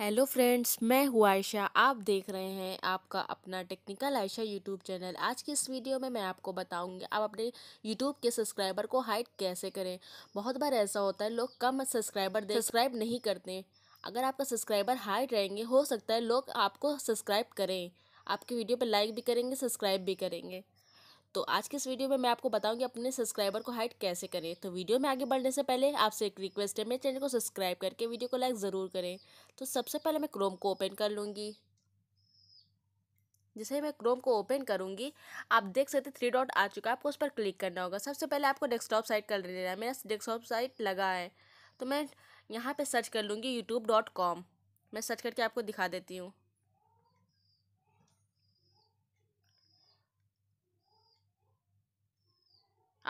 hello friends मैं हूँ आयशा आप देख रहे हैं आपका अपना टेक्निकल आयशा यूट्यूब चैनल आज की इस वीडियो में मैं आपको बताऊंगी आप अपने यूट्यूब के सब्सक्राइबर को हाइड कैसे करें बहुत बार ऐसा होता है लोग कम सब्सक्राइबर सब्सक्राइब नहीं करते अगर आपका सब्सक्राइबर हाइड रहेंगे हो सकता है लोग आपको सब्सक्राइब करें आपकी वीडियो पर लाइक भी करेंगे सब्सक्राइब भी करेंगे तो आज के इस वीडियो में मैं आपको बताऊंगी अपने सब्सक्राइबर को हाइट कैसे करें तो वीडियो में आगे बढ़ने से पहले आपसे एक रिक्वेस्ट है मेरे चैनल को सब्सक्राइब करके वीडियो को लाइक ज़रूर करें तो सबसे पहले मैं क्रोम को ओपन कर लूँगी जैसे मैं क्रोम को ओपन करूँगी आप देख सकते थ्री डॉट आ चुका है आपको उस पर क्लिक करना होगा सबसे पहले आपको डेस्कटॉप साइट कर लेना है मेरा डेस्कटॉप साइट लगा है तो मैं यहाँ पर सर्च कर लूँगी यूट्यूब डॉट कॉम मैं सर्च करके आपको दिखा देती हूँ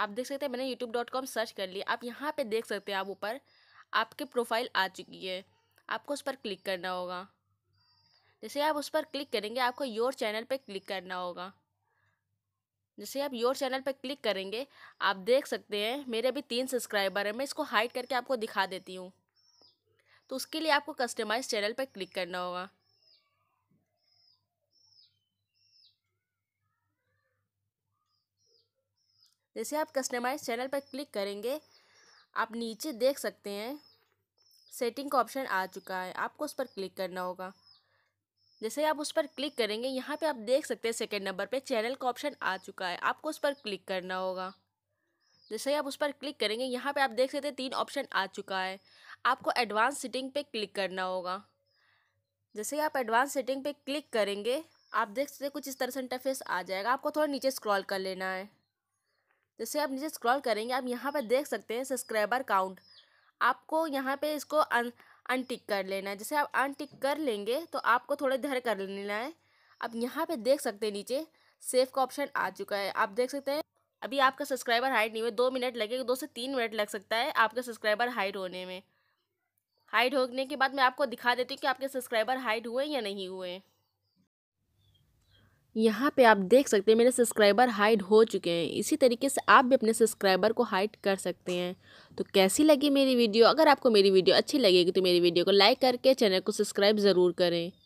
आप देख सकते हैं मैंने यूट्यूब डॉट कॉम सर्च कर लिया आप यहाँ पे देख सकते हैं आप ऊपर आपकी प्रोफाइल आ चुकी है आपको उस पर क्लिक करना होगा जैसे आप उस पर क्लिक करेंगे आपको योर चैनल पर क्लिक करना होगा जैसे आप योर चैनल पर क्लिक करेंगे आप देख सकते हैं मेरे अभी तीन सब्सक्राइबर हैं मैं इसको हाइड करके आपको दिखा देती हूँ तो उसके लिए आपको कस्टमाइज चैनल पर क्लिक करना होगा जैसे आप कस्टमाइज चैनल पर क्लिक करेंगे आप नीचे देख सकते हैं सेटिंग का ऑप्शन आ चुका है आपको उस पर क्लिक करना होगा जैसे आप उस पर क्लिक करेंगे यहाँ पे आप देख सकते हैं सेकेंड नंबर पे चैनल का ऑप्शन आ चुका है आपको उस पर क्लिक करना होगा जैसे ही आप उस पर क्लिक करेंगे यहाँ पे आप देख सकते हैं तीन ऑप्शन आ चुका है आपको एडवांस सेटिंग पे क्लिक करना होगा जैसे ही आप एडवांस सेटिंग पे क्लिक करेंगे आप देख सकते हैं कुछ इस तरह से इंटरफेस आ जाएगा आपको थोड़ा नीचे स्क्रॉल कर लेना है जैसे आप नीचे स्क्रॉल करेंगे आप यहाँ पर देख सकते हैं सब्सक्राइबर काउंट आपको यहाँ पे इसको अन अनटिक कर लेना है जैसे आप अनटिक कर लेंगे तो आपको थोड़े धैर्य कर लेना है आप यहाँ पे देख सकते हैं नीचे सेफ का ऑप्शन आ चुका है आप देख सकते हैं अभी आपका सब्सक्राइबर हाइट नहीं हुआ दो मिनट लगेगा दो से तीन मिनट लग सकता है आपका सब्सक्राइबर हाइट होने में हाइट होने के बाद मैं आपको दिखा देती हूँ कि आपके सब्सक्राइबर हाइट हुए या नहीं हुए यहाँ पे आप देख सकते हैं मेरे सब्सक्राइबर हाइड हो चुके हैं इसी तरीके से आप भी अपने सब्सक्राइबर को हाइड कर सकते हैं तो कैसी लगी मेरी वीडियो अगर आपको मेरी वीडियो अच्छी लगेगी तो मेरी वीडियो को लाइक करके चैनल को सब्सक्राइब ज़रूर करें